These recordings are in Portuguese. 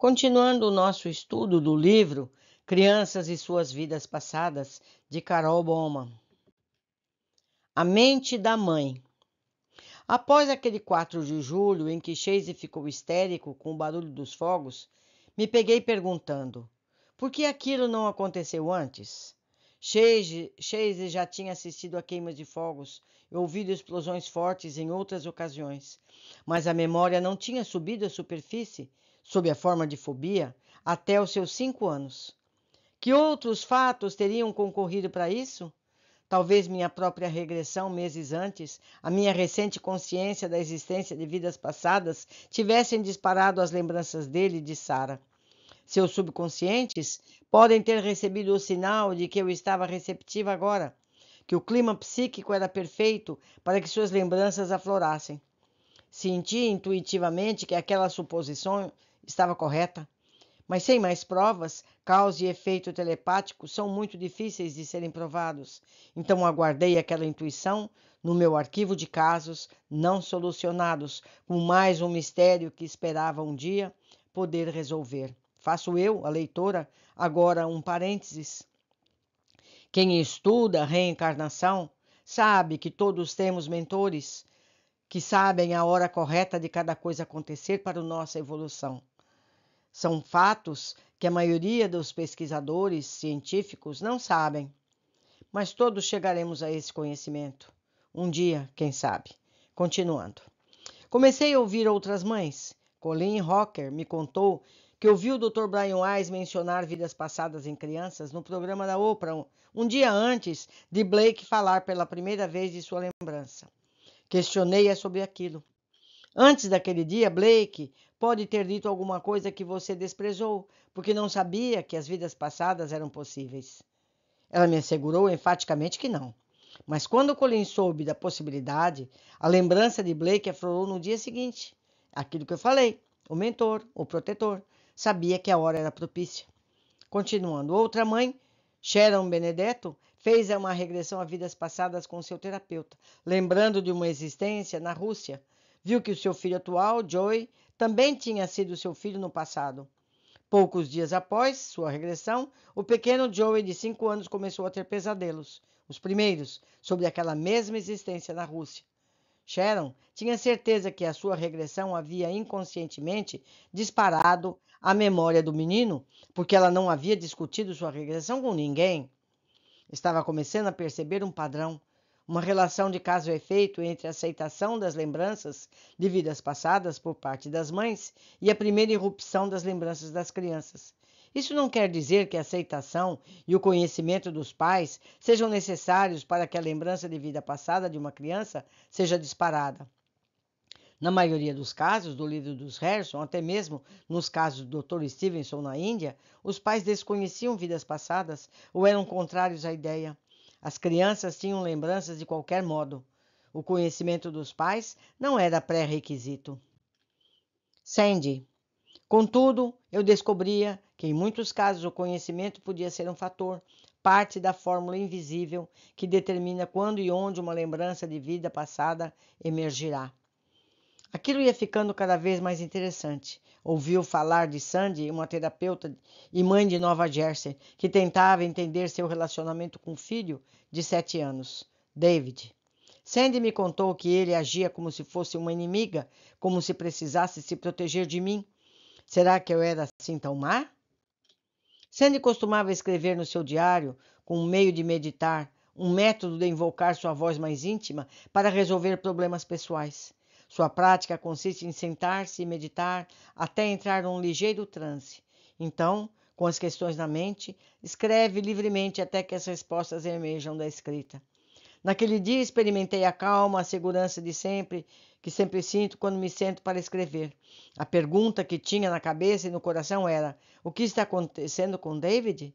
Continuando o nosso estudo do livro Crianças e Suas Vidas Passadas, de Carol Boma, A mente da mãe. Após aquele 4 de julho em que Chase ficou histérico com o barulho dos fogos, me peguei perguntando: por que aquilo não aconteceu antes? Chase, Chase já tinha assistido a queimas de fogos e ouvido explosões fortes em outras ocasiões, mas a memória não tinha subido à superfície sob a forma de fobia, até os seus cinco anos. Que outros fatos teriam concorrido para isso? Talvez minha própria regressão meses antes, a minha recente consciência da existência de vidas passadas tivessem disparado as lembranças dele e de Sara. Seus subconscientes podem ter recebido o sinal de que eu estava receptiva agora, que o clima psíquico era perfeito para que suas lembranças aflorassem. Senti intuitivamente que aquelas suposições, estava correta. Mas sem mais provas, causa e efeito telepático são muito difíceis de serem provados, então aguardei aquela intuição no meu arquivo de casos não solucionados, com mais um mistério que esperava um dia poder resolver. Faço eu, a leitora, agora um parênteses. Quem estuda reencarnação sabe que todos temos mentores que sabem a hora correta de cada coisa acontecer para nossa evolução. São fatos que a maioria dos pesquisadores científicos não sabem, mas todos chegaremos a esse conhecimento. Um dia, quem sabe. Continuando. Comecei a ouvir outras mães. Colleen Rocker me contou que ouviu o Dr. Brian Wise mencionar vidas passadas em crianças no programa da Oprah, um dia antes de Blake falar pela primeira vez de sua lembrança. Questionei-a sobre aquilo. Antes daquele dia, Blake Pode ter dito alguma coisa que você desprezou, porque não sabia que as vidas passadas eram possíveis. Ela me assegurou enfaticamente que não. Mas quando Colin soube da possibilidade, a lembrança de Blake aflorou no dia seguinte. Aquilo que eu falei, o mentor, o protetor, sabia que a hora era propícia. Continuando, outra mãe, Sharon Benedetto, fez uma regressão a vidas passadas com seu terapeuta, lembrando de uma existência na Rússia. Viu que o seu filho atual, Joey, também tinha sido seu filho no passado. Poucos dias após sua regressão, o pequeno Joey, de cinco anos, começou a ter pesadelos, os primeiros, sobre aquela mesma existência na Rússia. Sharon tinha certeza que a sua regressão havia inconscientemente disparado a memória do menino, porque ela não havia discutido sua regressão com ninguém. Estava começando a perceber um padrão, uma relação de caso e efeito entre a aceitação das lembranças de vidas passadas por parte das mães e a primeira irrupção das lembranças das crianças. Isso não quer dizer que a aceitação e o conhecimento dos pais sejam necessários para que a lembrança de vida passada de uma criança seja disparada. Na maioria dos casos do livro dos Harrison, até mesmo nos casos do Dr. Stevenson na Índia, os pais desconheciam vidas passadas ou eram contrários à ideia. As crianças tinham lembranças de qualquer modo. O conhecimento dos pais não era pré-requisito. Sandy. Contudo, eu descobria que em muitos casos o conhecimento podia ser um fator, parte da fórmula invisível que determina quando e onde uma lembrança de vida passada emergirá. Aquilo ia ficando cada vez mais interessante. Ouviu falar de Sandy, uma terapeuta e mãe de Nova Jersey, que tentava entender seu relacionamento com o filho de sete anos, David. Sandy me contou que ele agia como se fosse uma inimiga, como se precisasse se proteger de mim. Será que eu era assim tão má? Sandy costumava escrever no seu diário, com um meio de meditar, um método de invocar sua voz mais íntima para resolver problemas pessoais. Sua prática consiste em sentar-se e meditar até entrar num ligeiro transe. Então, com as questões na mente, escreve livremente até que as respostas emerjam da escrita. Naquele dia experimentei a calma, a segurança de sempre, que sempre sinto quando me sento para escrever. A pergunta que tinha na cabeça e no coração era: o que está acontecendo com David?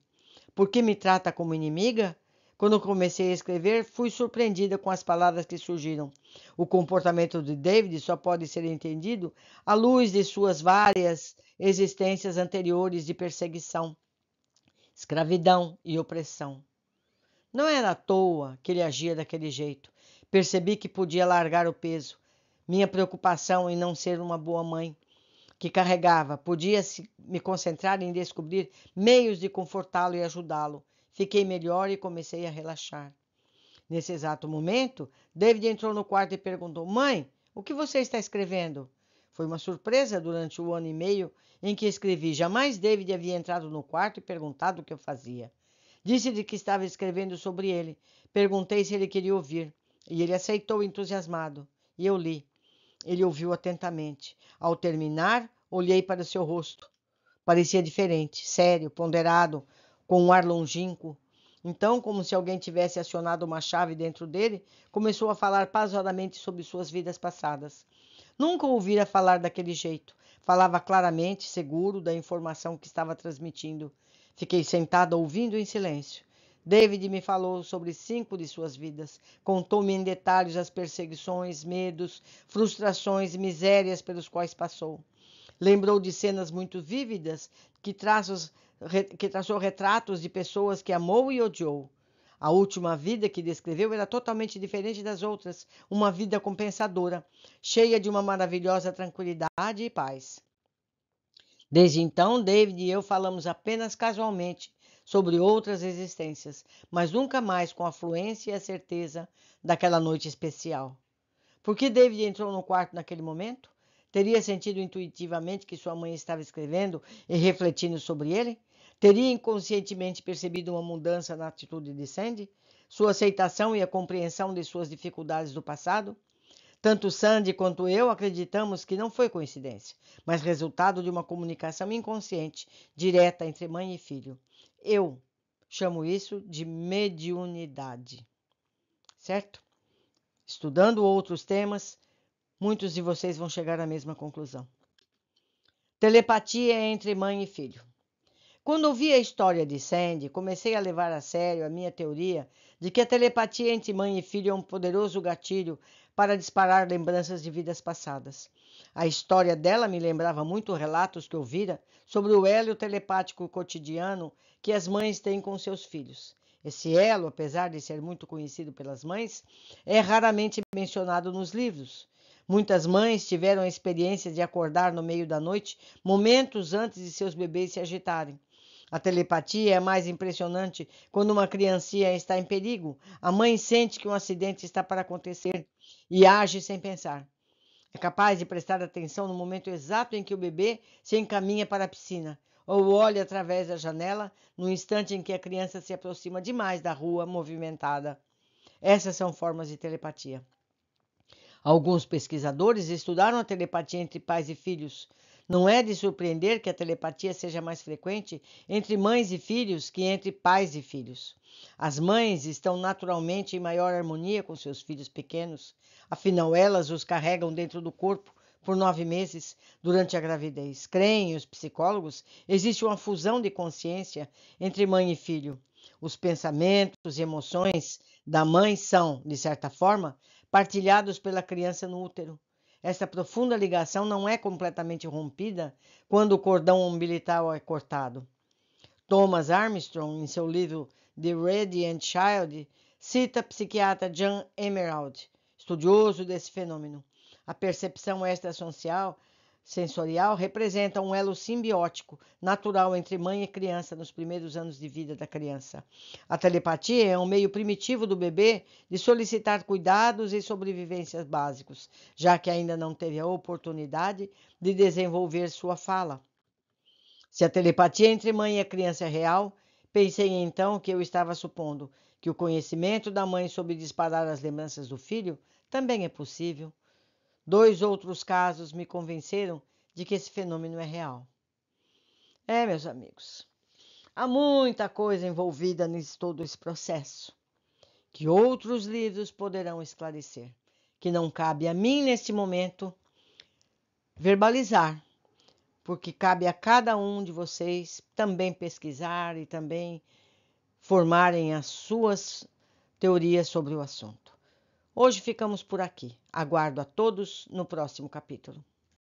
Por que me trata como inimiga? Quando comecei a escrever, fui surpreendida com as palavras que surgiram. O comportamento de David só pode ser entendido à luz de suas várias existências anteriores de perseguição, escravidão e opressão. Não era à toa que ele agia daquele jeito. Percebi que podia largar o peso. Minha preocupação em não ser uma boa mãe que carregava, podia me concentrar em descobrir meios de confortá-lo e ajudá-lo. Fiquei melhor e comecei a relaxar. Nesse exato momento, David entrou no quarto e perguntou: Mãe, o que você está escrevendo? Foi uma surpresa durante o ano e meio em que escrevi. Jamais David havia entrado no quarto e perguntado o que eu fazia. Disse-lhe que estava escrevendo sobre ele. Perguntei se ele queria ouvir. E ele aceitou entusiasmado. E eu li. Ele ouviu atentamente. Ao terminar, olhei para seu rosto. Parecia diferente, sério, ponderado, com um ar longínquo. Então, como se alguém tivesse acionado uma chave dentro dele, começou a falar pausadamente sobre suas vidas passadas. Nunca ouvira falar daquele jeito. Falava claramente, seguro da informação que estava transmitindo. Fiquei sentada ouvindo em silêncio. David me falou sobre cinco de suas vidas. Contou-me em detalhes as perseguições, medos, frustrações, misérias pelos quais passou. Lembrou de cenas muito vívidas que, traços, que traçou retratos de pessoas que amou e odiou. A última vida que descreveu era totalmente diferente das outras, uma vida compensadora, cheia de uma maravilhosa tranquilidade e paz. Desde então, David e eu falamos apenas casualmente sobre outras existências, mas nunca mais com a fluência e a certeza daquela noite especial. Por que David entrou no quarto naquele momento? Teria sentido intuitivamente que sua mãe estava escrevendo e refletindo sobre ele? Teria inconscientemente percebido uma mudança na atitude de Sandy? Sua aceitação e a compreensão de suas dificuldades do passado? Tanto Sandy quanto eu acreditamos que não foi coincidência, mas resultado de uma comunicação inconsciente, direta entre mãe e filho. Eu chamo isso de mediunidade. Certo? Estudando outros temas, Muitos de vocês vão chegar à mesma conclusão. Telepatia entre mãe e filho. Quando ouvi a história de Sandy, comecei a levar a sério a minha teoria de que a telepatia entre mãe e filho é um poderoso gatilho para disparar lembranças de vidas passadas. A história dela me lembrava muito relatos que ouvira sobre o elo telepático cotidiano que as mães têm com seus filhos. Esse elo, apesar de ser muito conhecido pelas mães, é raramente mencionado nos livros, Muitas mães tiveram a experiência de acordar no meio da noite, momentos antes de seus bebês se agitarem. A telepatia é mais impressionante quando uma criancinha está em perigo. A mãe sente que um acidente está para acontecer e age sem pensar. É capaz de prestar atenção no momento exato em que o bebê se encaminha para a piscina ou olha através da janela no instante em que a criança se aproxima demais da rua movimentada. Essas são formas de telepatia. Alguns pesquisadores estudaram a telepatia entre pais e filhos. Não é de surpreender que a telepatia seja mais frequente entre mães e filhos que entre pais e filhos. As mães estão naturalmente em maior harmonia com seus filhos pequenos, afinal, elas os carregam dentro do corpo por nove meses durante a gravidez. Creem os psicólogos, existe uma fusão de consciência entre mãe e filho. Os pensamentos e emoções da mãe são, de certa forma, partilhados pela criança no útero. Esta profunda ligação não é completamente rompida quando o cordão umbilical é cortado. Thomas Armstrong, em seu livro The Radiant Child, cita psiquiatra John Emerald, estudioso desse fenômeno. A percepção extrasocial sensorial representa um elo simbiótico natural entre mãe e criança nos primeiros anos de vida da criança. A telepatia é um meio primitivo do bebê de solicitar cuidados e sobrevivências básicos, já que ainda não teve a oportunidade de desenvolver sua fala. Se a telepatia entre mãe e criança é real, pensei então que eu estava supondo que o conhecimento da mãe sobre disparar as lembranças do filho também é possível. Dois outros casos me convenceram de que esse fenômeno é real. É, meus amigos, há muita coisa envolvida nesse todo esse processo que outros livros poderão esclarecer, que não cabe a mim neste momento verbalizar, porque cabe a cada um de vocês também pesquisar e também formarem as suas teorias sobre o assunto. Hoje ficamos por aqui. Aguardo a todos no próximo capítulo.